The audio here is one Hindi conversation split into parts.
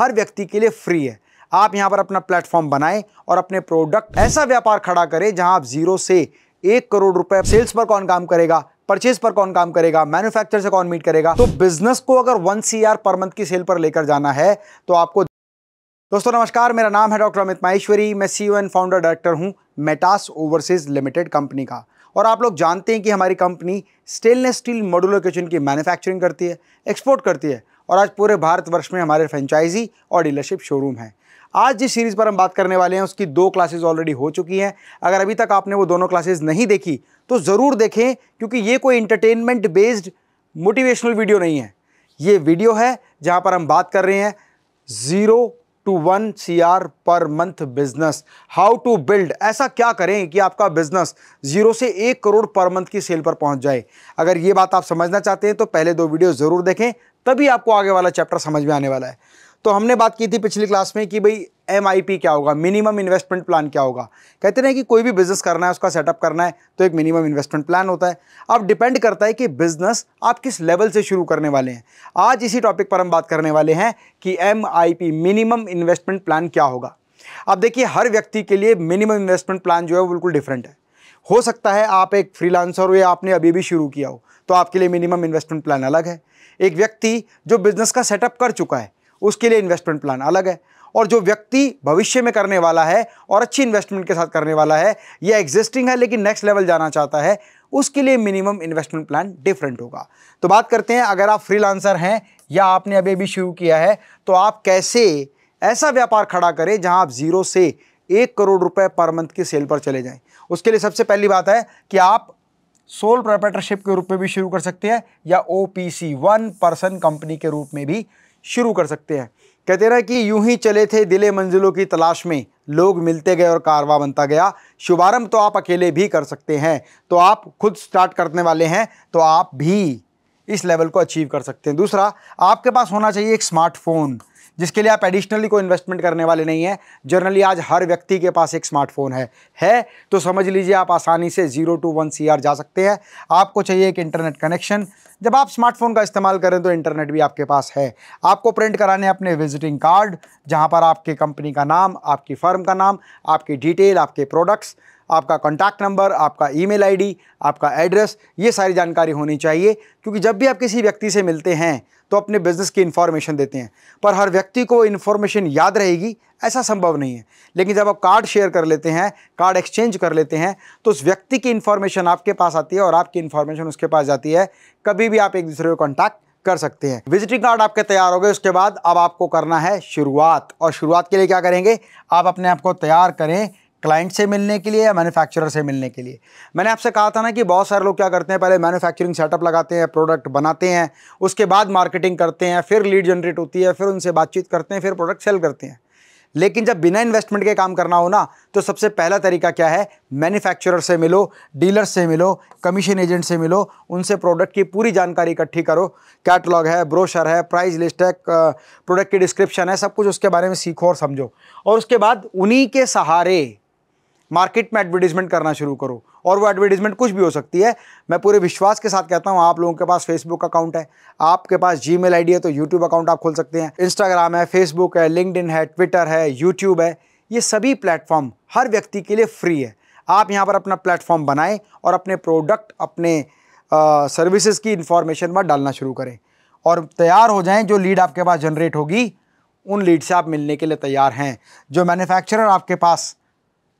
हर व्यक्ति के लिए फ्री है आप यहाँ पर अपना प्लेटफॉर्म बनाएं और अपने प्रोडक्ट ऐसा व्यापार खड़ा करें जहाँ आप जीरो से एक करोड़ रुपए सेल्स पर कौन काम करेगा परचेज पर कौन काम करेगा मैन्युफैक्चर से कौन मीट करेगा तो बिजनेस को अगर वन सी पर मंथ की सेल पर लेकर जाना है तो आपको दोस्तों नमस्कार मेरा नाम है डॉक्टर अमित माहेश्वरी मैं सी एंड फाउंडर डायरेक्टर हूँ मेटास ओवरसीज लिमिटेड कंपनी का और आप लोग जानते हैं कि हमारी company stainless steel modular kitchen की मैन्युफैक्चरिंग करती है एक्सपोर्ट करती है और आज पूरे भारतवर्ष में हमारे फ्रेंचाइजी और डीलरशिप शोरूम हैं आज जिस सीरीज़ पर हम बात करने वाले हैं उसकी दो क्लासेस ऑलरेडी हो चुकी हैं अगर अभी तक आपने वो दोनों क्लासेस नहीं देखी तो ज़रूर देखें क्योंकि ये कोई इंटरटेनमेंट बेस्ड मोटिवेशनल वीडियो नहीं है ये वीडियो है जहाँ पर हम बात कर रहे हैं zero to one C R per month business how to build ऐसा क्या करें कि आपका बिजनेस जीरो से एक करोड़ पर मंथ की सेल पर पहुंच जाए अगर ये बात आप समझना चाहते हैं तो पहले दो वीडियो ज़रूर देखें तभी आपको आगे वाला चैप्टर समझ में आने वाला है तो हमने बात की थी पिछली क्लास में कि भाई एम क्या होगा मिनिमम इन्वेस्टमेंट प्लान क्या होगा कहते हैं कि कोई भी बिज़नेस करना है उसका सेटअप करना है तो एक मिनिमम इन्वेस्टमेंट प्लान होता है अब डिपेंड करता है कि बिज़नेस आप किस लेवल से शुरू करने वाले हैं आज इसी टॉपिक पर हम बात करने वाले हैं कि एम मिनिमम इन्वेस्टमेंट प्लान क्या होगा अब देखिए हर व्यक्ति के लिए मिनिमम इन्वेस्टमेंट प्लान जो है वो बिल्कुल डिफरेंट है हो सकता है आप एक फ्रीलांसर हो या आपने अभी भी शुरू किया हो तो आपके लिए मिनिमम इन्वेस्टमेंट प्लान अलग है एक व्यक्ति जो बिज़नेस का सेटअप कर चुका है उसके लिए इन्वेस्टमेंट प्लान अलग है और जो व्यक्ति भविष्य में करने वाला है और अच्छी इन्वेस्टमेंट के साथ करने वाला है या एग्जिस्टिंग है लेकिन नेक्स्ट लेवल जाना चाहता है उसके लिए मिनिमम इन्वेस्टमेंट प्लान डिफरेंट होगा तो बात करते हैं अगर आप फ्रीलांसर हैं या आपने अभी अभी शुरू किया है तो आप कैसे ऐसा व्यापार खड़ा करें जहां आप ज़ीरो से एक करोड़ रुपए पर मंथ की सेल पर चले जाएं उसके लिए सबसे पहली बात है कि आप सोल प्रोपेटरशिप के रूप में भी शुरू कर सकते हैं या O P C one person company के रूप में भी शुरू कर सकते हैं कहते रहे कि यूं ही चले थे दिले मंजिलों की तलाश में लोग मिलते गए और कारवा बनता गया शुभारंभ तो आप अकेले भी कर सकते हैं तो आप खुद स्टार्ट करने वाले हैं तो आप भी इस लेवल को अचीव कर सकते हैं दूसरा आपके पास होना चाहिए एक स्मार्टफोन जिसके लिए आप एडिशनली कोई इन्वेस्टमेंट करने वाले नहीं हैं जनरली आज हर व्यक्ति के पास एक स्मार्टफोन है है तो समझ लीजिए आप आसानी से ज़ीरो टू वन सी जा सकते हैं आपको चाहिए एक इंटरनेट कनेक्शन जब आप स्मार्टफोन का इस्तेमाल करें तो इंटरनेट भी आपके पास है आपको प्रिंट कराने अपने विजिटिंग कार्ड जहाँ पर आपके कंपनी का नाम आपकी फर्म का नाम आपकी डिटेल आपके प्रोडक्ट्स आपका कॉन्टैक्ट नंबर आपका ईमेल आईडी, आपका एड्रेस ये सारी जानकारी होनी चाहिए क्योंकि जब भी आप किसी व्यक्ति से मिलते हैं तो अपने बिज़नेस की इन्फॉर्मेशन देते हैं पर हर व्यक्ति को इन्फॉर्मेशन याद रहेगी ऐसा संभव नहीं है लेकिन जब आप कार्ड शेयर कर लेते हैं कार्ड एक्सचेंज कर लेते हैं तो उस व्यक्ति की इन्फॉर्मेशन आपके पास आती है और आपकी इन्फॉर्मेशन उसके पास जाती है कभी भी आप एक दूसरे को कॉन्टैक्ट कर सकते हैं विजिटिंग कार्ड आपके तैयार हो गए उसके बाद अब आपको करना है शुरुआत और शुरुआत के लिए क्या करेंगे आप अपने आप को तैयार करें क्लाइंट से मिलने के लिए या मैन्युफैक्चरर से मिलने के लिए मैंने आपसे कहा था ना कि बहुत सारे लोग क्या करते हैं पहले मैन्युफैक्चरिंग सेटअप लगाते हैं प्रोडक्ट बनाते हैं उसके बाद मार्केटिंग करते हैं फिर लीड जनरेट होती है फिर उनसे बातचीत करते हैं फिर प्रोडक्ट सेल करते हैं लेकिन जब बिना इन्वेस्टमेंट के काम करना हो ना तो सबसे पहला तरीका क्या है मैन्युफैक्चरर से मिलो डीलर से मिलो कमीशन एजेंट से मिलो उनसे प्रोडक्ट की पूरी जानकारी इकट्ठी करो कैटलॉग है ब्रोशर है प्राइस लिस्ट है प्रोडक्ट की डिस्क्रिप्शन है सब कुछ उसके बारे में सीखो और समझो और उसके बाद उन्हीं के सहारे मार्केट में एडवर्टीजमेंट करना शुरू करो और वो एडवर्टीजमेंट कुछ भी हो सकती है मैं पूरे विश्वास के साथ कहता हूँ आप लोगों के पास फेसबुक अकाउंट है आपके पास जी मेल है तो यूट्यूब अकाउंट आप खोल सकते हैं इंस्टाग्राम है फेसबुक है लिंकड है ट्विटर है यूट्यूब है ये सभी प्लेटफॉर्म हर व्यक्ति के लिए फ्री है आप यहाँ पर अपना प्लेटफॉर्म बनाएं और अपने प्रोडक्ट अपने सर्विसेज की इन्फॉर्मेशन वहाँ डालना शुरू करें और तैयार हो जाएं जो लीड आपके पास जनरेट होगी उन लीड से आप मिलने के लिए तैयार हैं जो मैन्युफैक्चरर आपके पास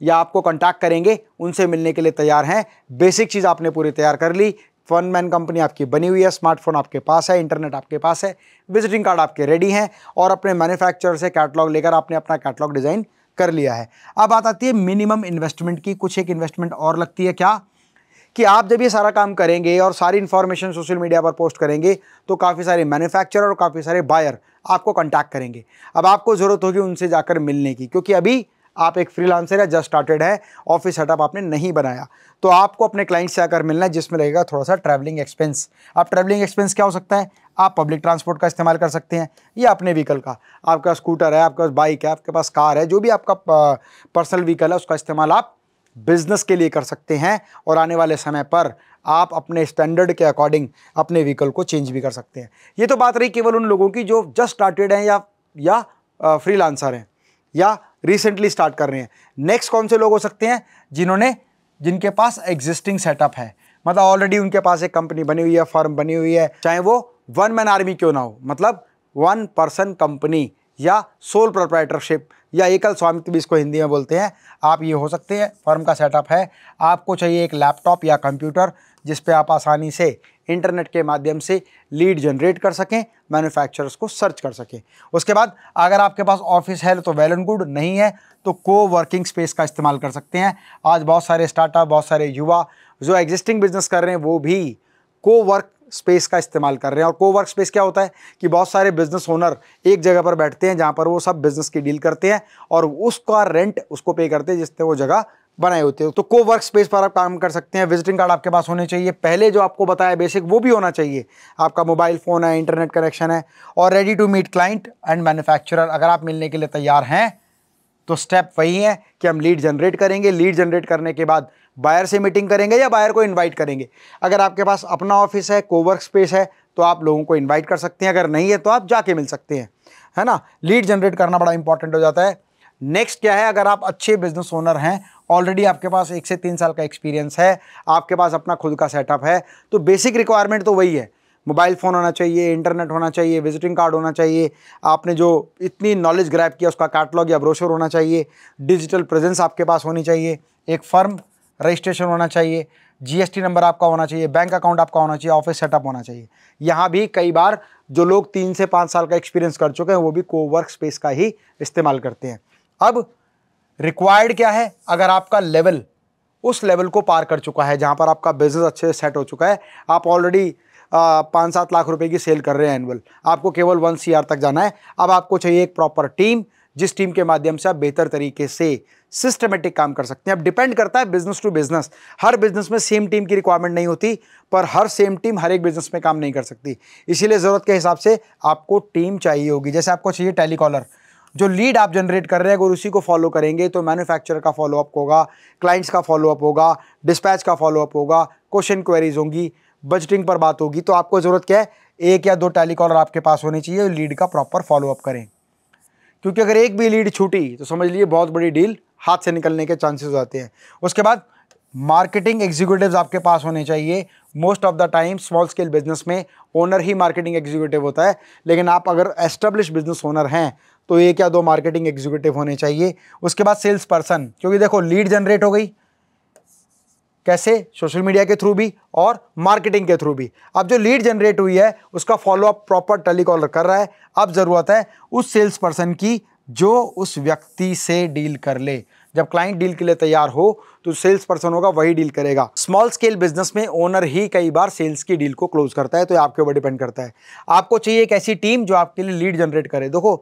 या आपको कॉन्टैक्ट करेंगे उनसे मिलने के लिए तैयार हैं बेसिक चीज़ आपने पूरी तैयार कर ली फन मैन कंपनी आपकी बनी हुई है स्मार्टफोन आपके पास है इंटरनेट आपके पास है विजिटिंग कार्ड आपके रेडी हैं और अपने मैन्युफैक्चरर से कैटलॉग लेकर आपने अपना कैटलॉग डिज़ाइन कर लिया है अब बात आती है मिनिमम इन्वेस्टमेंट की कुछ एक इन्वेस्टमेंट और लगती है क्या कि आप जब ये सारा काम करेंगे और सारी इन्फॉर्मेशन सोशल मीडिया पर पोस्ट करेंगे तो काफ़ी सारे मैन्युफैक्चरर और काफ़ी सारे बायर आपको कॉन्टैक्ट करेंगे अब आपको ज़रूरत होगी उनसे जाकर मिलने की क्योंकि अभी आप एक फ्रीलांसर या जस्ट स्टार्टेड है ऑफिस सेटअप आपने नहीं बनाया तो आपको अपने क्लाइंट से आकर मिलना है जिसमें लगेगा थोड़ा सा ट्रैवलिंग एक्सपेंस आप ट्रैवलिंग एक्सपेंस क्या हो सकता है आप पब्लिक ट्रांसपोर्ट का इस्तेमाल कर सकते हैं या अपने व्हीकल का आपका स्कूटर है आपके पास बाइक है आपके पास कार है जो भी आपका पर्सनल व्हीकल है उसका इस्तेमाल आप बिज़नेस के लिए कर सकते हैं और आने वाले समय पर आप अपने स्टैंडर्ड के अकॉर्डिंग अपने व्हीकल को चेंज भी कर सकते हैं ये तो बात रही केवल उन लोगों की जो जस्ट स्टार्टेड हैं या या लांसर हैं या रिसेंटली स्टार्ट कर रहे हैं नेक्स्ट कौन से लोग हो सकते हैं जिन्होंने जिनके पास एग्जिस्टिंग सेटअप है मतलब ऑलरेडी उनके पास एक कंपनी बनी हुई है फर्म बनी हुई है चाहे वो वन मैन आर्मी क्यों ना हो मतलब वन पर्सन कंपनी या सोल प्रोप्राइटरशिप या एकल स्वामित्व इसको हिंदी में बोलते हैं आप ये हो सकते हैं फर्म का सेटअप है आपको चाहिए एक लैपटॉप या कंप्यूटर जिस पे आप आसानी से इंटरनेट के माध्यम से लीड जनरेट कर सकें मैन्युफैक्चरर्स को सर्च कर सकें उसके बाद अगर आपके पास ऑफिस है तो वेल एंड गुड नहीं है तो को वर्किंग स्पेस का इस्तेमाल कर सकते हैं आज बहुत सारे स्टार्टअप बहुत सारे युवा जो एग्जिस्टिंग बिजनेस कर रहे हैं वो भी को वर्क स्पेस का इस्तेमाल कर रहे हैं और को वर्क स्पेस क्या होता है कि बहुत सारे बिजनेस ओनर एक जगह पर बैठते हैं जहाँ पर वो सब बिजनेस की डील करते हैं और उसका रेंट उसको पे करते हैं जिससे वो जगह बनाए होते हो तो को वर्क स्पेस पर आप काम कर सकते हैं विजिटिंग कार्ड आपके पास होने चाहिए पहले जो आपको बताया बेसिक वो भी होना चाहिए आपका मोबाइल फ़ोन है इंटरनेट कनेक्शन है और ready to meet client and manufacturer अगर आप मिलने के लिए तैयार हैं तो स्टेप वही है कि हम लीड जनरेट करेंगे लीड जनरेट करने के बाद बायर से मीटिंग करेंगे या बायर को इनवाइट करेंगे अगर आपके पास अपना ऑफिस है कोवर्क स्पेस है तो आप लोगों को इनवाइट कर सकते हैं अगर नहीं है तो आप जाके मिल सकते हैं है ना लीड जनरेट करना बड़ा इंपॉर्टेंट हो जाता है नेक्स्ट क्या है अगर आप अच्छे बिजनेस ओनर हैं ऑलरेडी आपके पास एक से तीन साल का एक्सपीरियंस है आपके पास अपना खुद का सेटअप है तो बेसिक रिक्वायरमेंट तो वही है मोबाइल फ़ोन होना चाहिए इंटरनेट होना चाहिए विजिटिंग कार्ड होना चाहिए आपने जो इतनी नॉलेज ग्रैप किया उसका कैटलॉग या ब्रोशर होना चाहिए डिजिटल प्रेजेंस आपके पास होनी चाहिए एक फर्म रजिस्ट्रेशन होना चाहिए जीएसटी नंबर आपका होना चाहिए बैंक अकाउंट आपका होना चाहिए ऑफिस सेटअप होना चाहिए यहाँ भी कई बार जो लोग तीन से पाँच साल का एक्सपीरियंस कर चुके हैं वो भी को वर्क स्पेस का ही इस्तेमाल करते हैं अब रिक्वायर्ड क्या है अगर आपका लेवल उस लेवल को पार कर चुका है जहाँ पर आपका बिजनेस अच्छे से सेट हो चुका है आप ऑलरेडी पाँच सात लाख रुपए की सेल कर रहे हैं एनुअल आपको केवल वन सी तक जाना है अब आपको चाहिए एक प्रॉपर टीम जिस टीम के माध्यम से आप बेहतर तरीके से सिस्टमेटिक काम कर सकते हैं अब डिपेंड करता है बिजनेस टू बिजनेस हर बिजनेस में सेम टीम की रिक्वायरमेंट नहीं होती पर हर सेम टीम हर एक बिजनेस में काम नहीं कर सकती इसीलिए ज़रूरत के हिसाब से आपको टीम चाहिए होगी जैसे आपको चाहिए टेलीकॉलर जो लीड आप जनरेट कर रहे हैं अगर उसी को फॉलो करेंगे तो मैन्युफैक्चरर का फॉलोअप होगा क्लाइंट्स का फॉलोअप होगा डिस्पैच का फॉलोअप होगा क्वेश्चन क्वेरीज होंगी बजटिंग पर बात होगी तो आपको ज़रूरत क्या है एक या दो टेलीकॉलर आपके पास होने चाहिए लीड का प्रॉपर फॉलोअप करें क्योंकि अगर एक भी लीड छूटी तो समझ लीजिए बहुत बड़ी डील हाथ से निकलने के चांसेस आते हैं उसके बाद मार्केटिंग एग्जीक्यूटिव आपके पास होने चाहिए most of the time small scale business में ओनर ही मार्केटिंग एग्जीक्यूटिव होता है लेकिन आप अगर एस्टेब्लिश बिजनेस ओनर हैं तो एक या दो मार्केटिंग एग्जीक्यूटिव होने चाहिए उसके बाद सेल्स पर्सन क्योंकि देखो लीड जनरेट हो गई कैसे सोशल मीडिया के थ्रू भी और मार्केटिंग के थ्रू भी अब जो लीड जनरेट हुई है उसका फॉलोअप प्रॉपर टेलीकॉलर कर रहा है अब ज़रूरत है उस सेल्स पर्सन की जो उस व्यक्ति से डील कर ले जब क्लाइंट डील के लिए तैयार हो तो सेल्स पर्सन होगा वही डील करेगा स्मॉल स्केल बिजनेस में ओनर ही कई बार सेल्स की डील को क्लोज करता है तो आपके ऊपर डिपेंड करता है आपको चाहिए एक ऐसी टीम जो आपके लिए लीड जनरेट करे देखो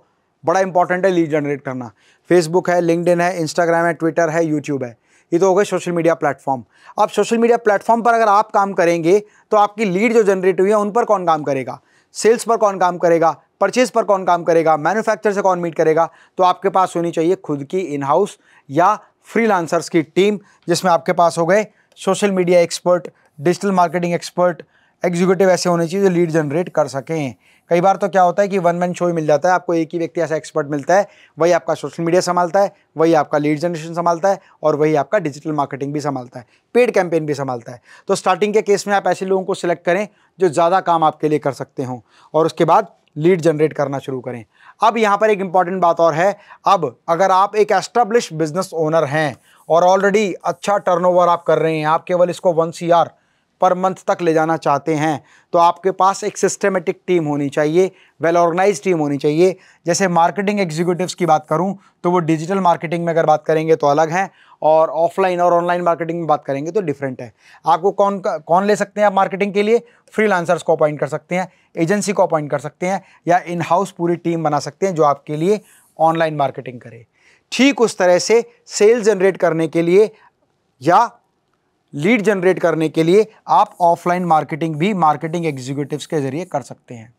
बड़ा इंपॉर्टेंट है लीड जनरेट करना फेसबुक है लिंकड है इंस्टाग्राम है ट्विटर है यूट्यूब है ये तो हो गए सोशल मीडिया प्लेटफॉर्म अब सोशल मीडिया प्लेटफॉर्म पर अगर आप काम करेंगे तो आपकी लीड जो जनरेट हुई है उन पर कौन काम करेगा सेल्स पर कौन काम करेगा परचेज पर कौन काम करेगा मैन्युफैक्चर से कौन मीट करेगा तो आपके पास होनी चाहिए खुद की इन हाउस या फ्रीलांसर्स की टीम जिसमें आपके पास हो गए social media expert digital marketing expert executive ऐसे होने चाहिए जो लीड जनरेट कर सकें कई बार तो क्या होता है कि वन मैन शो ही मिल जाता है आपको एक ही व्यक्ति ऐसा एक्सपर्ट मिलता है वही आपका सोशल मीडिया संभालता है वही आपका लीड जनरेशन संभालता है और वही आपका डिजिटल मार्केटिंग भी संभालता है पेड कैंपेन भी संभालता है तो स्टार्टिंग के केस में आप ऐसे लोगों को सिलेक्ट करें जो ज़्यादा काम आपके लिए कर सकते हों और उसके बाद लीड जनरेट करना शुरू करें अब यहाँ पर एक इम्पॉर्टेंट बात और है अब अगर आप एक एस्टेब्लिश बिजनेस ओनर हैं और ऑलरेडी अच्छा टर्नओवर आप कर रहे हैं आप केवल इसको वन सी पर मंथ तक ले जाना चाहते हैं तो आपके पास एक सिस्टमेटिक टीम होनी चाहिए वेल ऑर्गेनाइज टीम होनी चाहिए जैसे मार्केटिंग एग्जीक्यूटिव की बात करूँ तो वो डिजिटल मार्केटिंग में अगर बात करेंगे तो अलग हैं और ऑफलाइन और ऑनलाइन मार्केटिंग में बात करेंगे तो डिफरेंट है आपको कौन कौन ले सकते हैं आप मार्केटिंग के लिए फ्रीलांसर्स को अपॉइंट कर सकते हैं एजेंसी को अपॉइंट कर सकते हैं या इन हाउस पूरी टीम बना सकते हैं जो आपके लिए ऑनलाइन मार्केटिंग करे ठीक उस तरह से सेल जनरेट करने के लिए या लीड जनरेट करने के लिए आप ऑफलाइन मार्केटिंग भी मार्केटिंग एग्जीक्यूटिव के ज़रिए कर सकते हैं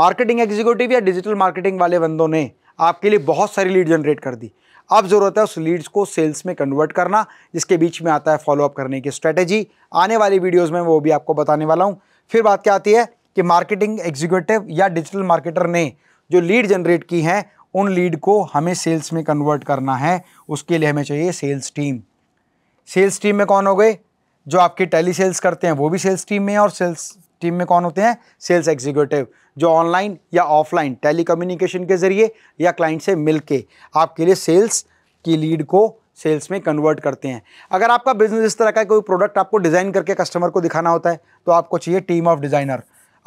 मार्केटिंग एग्जीक्यूटिव या डिजिटल मार्केटिंग वाले बंदों ने आपके लिए बहुत सारी लीड जनरेट कर दी अब ज़रूरत है उस लीड्स को सेल्स में कन्वर्ट करना जिसके बीच में आता है फॉलोअप करने की स्ट्रैटेजी आने वाली वीडियोज़ में वो भी आपको बताने वाला हूँ फिर बात क्या आती है कि मार्केटिंग एग्जीक्यूटिव या डिजिटल मार्केटर ने जो लीड जनरेट की हैं उन लीड को हमें सेल्स में कन्वर्ट करना है उसके लिए हमें चाहिए सेल्स टीम सेल्स टीम में कौन हो गए जो आपके टेली सेल्स करते हैं वो भी सेल्स टीम में और सेल्स टीम में कौन होते हैं सेल्स एग्जीक्यूटिव जो ऑनलाइन या ऑफलाइन टेलीकम्युनिकेशन के ज़रिए या क्लाइंट से मिल के आपके लिए सेल्स की लीड को सेल्स में कन्वर्ट करते हैं अगर आपका बिजनेस इस तरह का कोई प्रोडक्ट आपको डिज़ाइन करके कस्टमर को दिखाना होता है तो आपको चाहिए टीम ऑफ डिज़ाइनर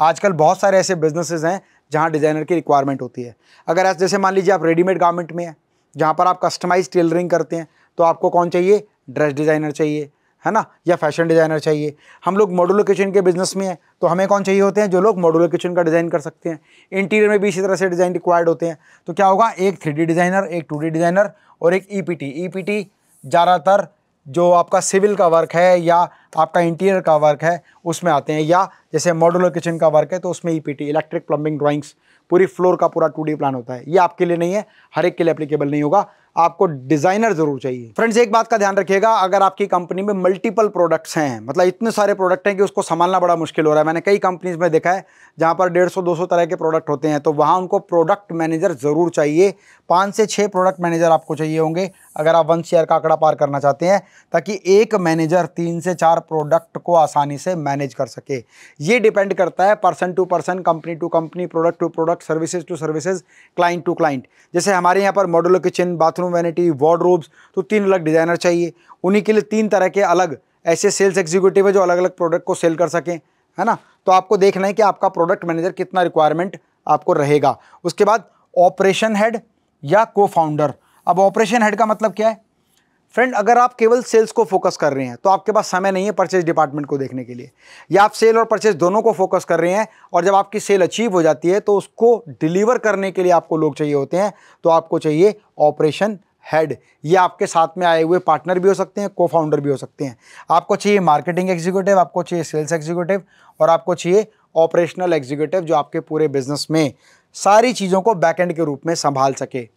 आजकल बहुत सारे ऐसे बिजनेसेस हैं जहाँ डिज़ाइनर की रिक्वायरमेंट होती है अगर ऐसे जैसे मान लीजिए आप रेडीमेड गारमेंट में हैं जहाँ पर आप कस्टमाइज टेलरिंग करते हैं तो आपको कौन चाहिए ड्रेस डिज़ाइनर चाहिए है ना या फैशन डिज़ाइनर चाहिए हम लोग मॉडुलर किचन के बिजनेस में हैं तो हमें कौन चाहिए होते हैं जो लोग मॉडुलर किचन का डिज़ाइन कर सकते हैं इंटीरियर में भी इसी तरह से डिज़ाइन रिक्वायर्ड होते हैं तो क्या होगा एक थ्री डिज़ाइनर एक टू डिज़ाइनर और एक ई e पी e ज़्यादातर जो आपका सिविल का वर्क है या आपका इंटीरियर का वर्क है उसमें आते हैं या जैसे मॉडुलर किचन का वर्क है तो उसमें ईपीटी इलेक्ट्रिक प्लम्बिंग ड्राइंग्स पूरी फ्लोर का पूरा टू प्लान होता है ये आपके लिए नहीं है हर एक के लिए एप्लीकेबल नहीं होगा आपको डिज़ाइनर ज़रूर चाहिए फ्रेंड्स एक बात का ध्यान रखिएगा अगर आपकी कंपनी में मल्टीपल प्रोडक्ट्स हैं मतलब इतने सारे प्रोडक्ट हैं कि उसको संभालना बड़ा मुश्किल हो रहा है मैंने कई कंपनीज में देखा है जहाँ पर डेढ़ सौ दो सौ तरह के प्रोडक्ट होते हैं तो वहाँ उनको प्रोडक्ट मैनेजर ज़रूर चाहिए पाँच से छः प्रोडक्ट मैनेजर आपको चाहिए होंगे अगर आप वन शेयर का आंकड़ा पार करना चाहते हैं ताकि एक मैनेजर तीन से चार प्रोडक्ट को आसानी से मैनेज कर सके ये डिपेंड करता है person to person company to company product to product services to services client to client जैसे हमारे यहाँ पर modular kitchen bathroom bathroom vanity wardrobes तो तीन अलग डिज़ाइनर चाहिए उन्हीं के लिए तीन तरह के अलग ऐसे सेल्स एग्जीक्यूटिव है जो अलग अलग प्रोडक्ट को सेल कर सकें है ना तो आपको देखना है कि आपका प्रोडक्ट मैनेजर कितना रिक्वायरमेंट आपको रहेगा उसके बाद ऑपरेशन हेड या को फाउंडर अब ऑपरेशन हेड का मतलब क्या है फ्रेंड अगर आप केवल सेल्स को फोकस कर रहे हैं तो आपके पास समय नहीं है परचेज डिपार्टमेंट को देखने के लिए या आप सेल और परचेज दोनों को फोकस कर रहे हैं और जब आपकी सेल अचीव हो जाती है तो उसको डिलीवर करने के लिए आपको लोग चाहिए होते हैं तो आपको चाहिए ऑपरेशन हेड ये आपके साथ में आए हुए पार्टनर भी हो सकते हैं को फाउंडर भी हो सकते हैं आपको चाहिए मार्केटिंग एग्जीक्यूटिव आपको चाहिए सेल्स एग्जीक्यूटिव और आपको चाहिए ऑपरेशनल एग्जीक्यूटिव जो आपके पूरे बिजनेस में सारी चीज़ों को बैकेंड के रूप में संभाल सके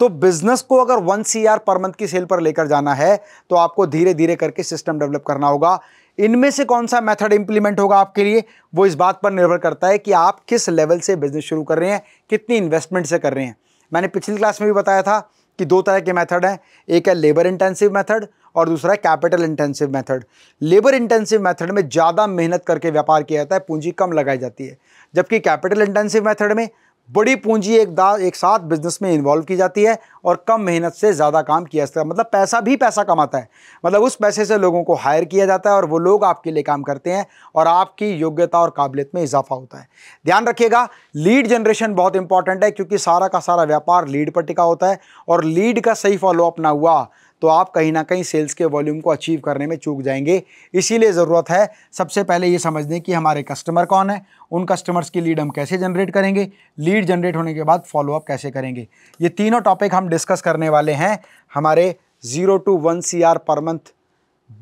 तो बिजनेस को अगर वन सी पर मंथ की सेल पर लेकर जाना है तो आपको धीरे धीरे करके सिस्टम डेवलप करना होगा इनमें से कौन सा मेथड इंप्लीमेंट होगा आपके लिए वो इस बात पर निर्भर करता है कि आप किस लेवल से बिजनेस शुरू कर रहे हैं कितनी इन्वेस्टमेंट से कर रहे हैं मैंने पिछली क्लास में भी बताया था कि दो तरह के मेथड हैं एक है लेबर इंटेंसिव मेथड और दूसरा है capital intensive method labour intensive method में ज़्यादा मेहनत करके व्यापार किया जाता है पूंजी कम लगाई जाती है जबकि कैपिटल इंटेंसिव मेथड में बड़ी पूंजी एक दा एक साथ बिजनेस में इन्वॉल्व की जाती है और कम मेहनत से ज़्यादा काम किया जाता है मतलब पैसा भी पैसा कमाता है मतलब उस पैसे से लोगों को हायर किया जाता है और वो लोग आपके लिए काम करते हैं और आपकी योग्यता और काबिलियत में इजाफा होता है ध्यान रखिएगा लीड जनरेशन बहुत इंपॉर्टेंट है क्योंकि सारा का सारा व्यापार लीड पर टिका होता है और लीड का सही फॉलोअप ना हुआ तो आप कहीं ना कहीं सेल्स के वॉल्यूम को अचीव करने में चूक जाएंगे इसीलिए ज़रूरत है सबसे पहले ये समझने की हमारे कस्टमर कौन है उन कस्टमर्स की लीड हम कैसे जनरेट करेंगे लीड जनरेट होने के बाद फॉलोअप कैसे करेंगे ये तीनों टॉपिक हम डिस्कस करने वाले हैं हमारे zero to one C per month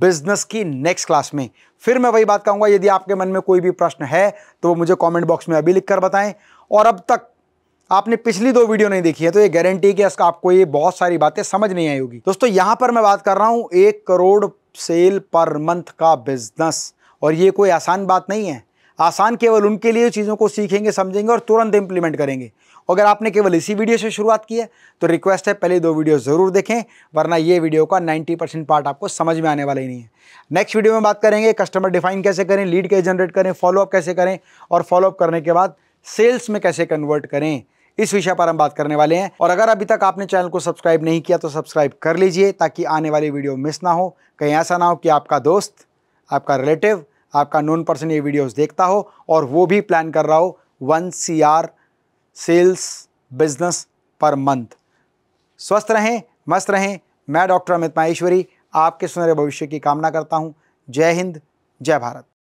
business की नेक्स्ट क्लास में फिर मैं वही बात कहूँगा यदि आपके मन में कोई भी प्रश्न है तो वो मुझे कमेंट बॉक्स में अभी लिखकर बताएं और अब तक आपने पिछली दो वीडियो नहीं देखी है तो ये गारंटी कि इसका आपको ये बहुत सारी बातें समझ नहीं आई होगी दोस्तों यहाँ पर मैं बात कर रहा हूँ एक करोड़ सेल पर मंथ का बिजनेस और ये कोई आसान बात नहीं है आसान केवल उनके लिए चीज़ों को सीखेंगे समझेंगे और तुरंत इम्प्लीमेंट करेंगे अगर आपने केवल इसी वीडियो से शुरुआत की है तो रिक्वेस्ट है पहले दो वीडियो ज़रूर देखें वरना ये वीडियो का 90 परसेंट पार्ट आपको समझ में आने वाला ही नहीं है नेक्स्ट वीडियो में बात करेंगे कस्टमर डिफाइन कैसे करें लीड कैसे जनरेट करें फॉलोअप कैसे करें और फॉलोअप करने के बाद सेल्स में कैसे कन्वर्ट करें इस विषय पर हम बात करने वाले हैं और अगर अभी तक आपने चैनल को सब्सक्राइब नहीं किया तो सब्सक्राइब कर लीजिए ताकि आने वाली वीडियो मिस ना हो कहीं ऐसा ना हो कि आपका दोस्त आपका रिलेटिव आपका नॉन पर्सन ये वीडियोस देखता हो और वो भी प्लान कर रहा हो one C R sales business per month स्वस्थ रहें मस्त रहें मैं डॉक्टर अमित माहेश्वरी आपके सुनहरे भविष्य की कामना करता हूँ जय हिंद जय भारत